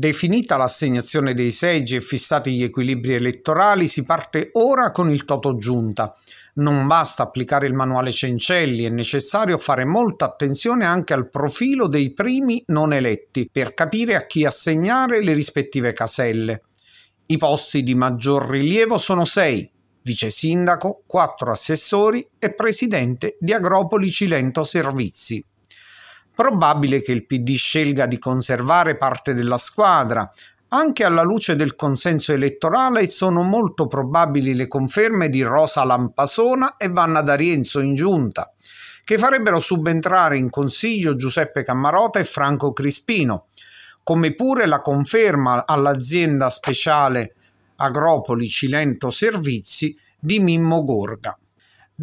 Definita l'assegnazione dei seggi e fissati gli equilibri elettorali, si parte ora con il toto giunta. Non basta applicare il manuale Cencelli, è necessario fare molta attenzione anche al profilo dei primi non eletti per capire a chi assegnare le rispettive caselle. I posti di maggior rilievo sono sei: vice sindaco, quattro assessori e presidente di Agropoli Cilento Servizi probabile che il PD scelga di conservare parte della squadra. Anche alla luce del consenso elettorale sono molto probabili le conferme di Rosa Lampasona e Vanna D'Arienzo in giunta, che farebbero subentrare in consiglio Giuseppe Cammarota e Franco Crispino, come pure la conferma all'azienda speciale Agropoli Cilento Servizi di Mimmo Gorga.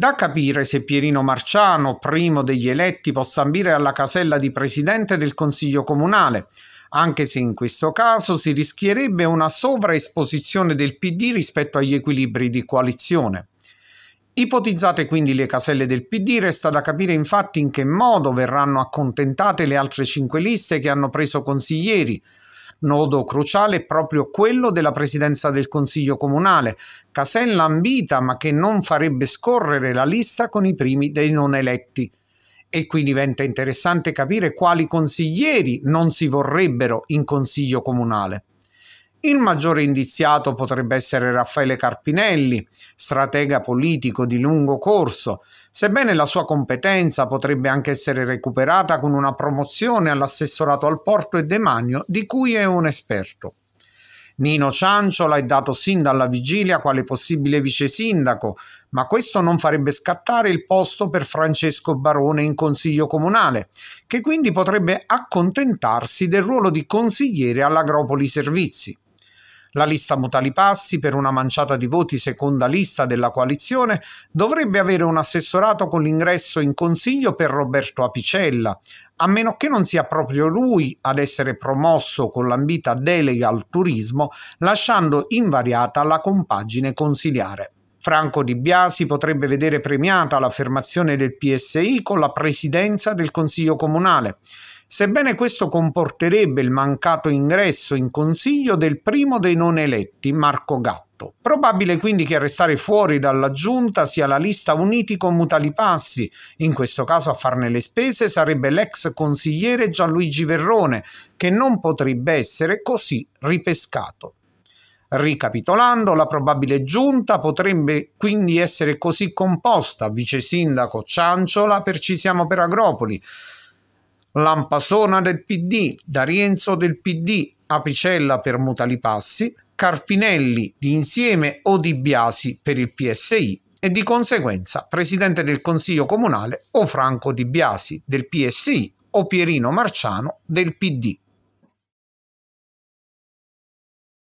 Da capire se Pierino Marciano, primo degli eletti, possa ambire alla casella di presidente del Consiglio Comunale, anche se in questo caso si rischierebbe una sovraesposizione del PD rispetto agli equilibri di coalizione. Ipotizzate quindi le caselle del PD, resta da capire infatti in che modo verranno accontentate le altre cinque liste che hanno preso consiglieri, Nodo cruciale è proprio quello della presidenza del Consiglio comunale, casella ambita ma che non farebbe scorrere la lista con i primi dei non eletti. E qui diventa interessante capire quali consiglieri non si vorrebbero in Consiglio comunale. Il maggiore indiziato potrebbe essere Raffaele Carpinelli, stratega politico di lungo corso, sebbene la sua competenza potrebbe anche essere recuperata con una promozione all'assessorato al porto e demanio di cui è un esperto. Nino Cianciola è dato sin dalla vigilia quale possibile vice sindaco, ma questo non farebbe scattare il posto per Francesco Barone in consiglio comunale, che quindi potrebbe accontentarsi del ruolo di consigliere all'Agropoli Servizi. La lista Mutali Passi, per una manciata di voti seconda lista della coalizione, dovrebbe avere un assessorato con l'ingresso in consiglio per Roberto Apicella, a meno che non sia proprio lui ad essere promosso con l'ambita delega al turismo, lasciando invariata la compagine consiliare. Franco Di Biasi potrebbe vedere premiata l'affermazione del PSI con la presidenza del Consiglio Comunale sebbene questo comporterebbe il mancato ingresso in consiglio del primo dei non eletti, Marco Gatto. Probabile quindi che a restare fuori dalla giunta sia la lista Uniti con Mutali Passi, in questo caso a farne le spese sarebbe l'ex consigliere Gianluigi Verrone, che non potrebbe essere così ripescato. Ricapitolando, la probabile giunta potrebbe quindi essere così composta: vice sindaco Cianciola per Ci siamo per Agropoli, Lampasona del PD, D'Arienzo del PD, Apicella per Mutali Passi, Carpinelli di Insieme o di Biasi per il PSI e di conseguenza Presidente del Consiglio Comunale o Franco di Biasi del PSI o Pierino Marciano del PD.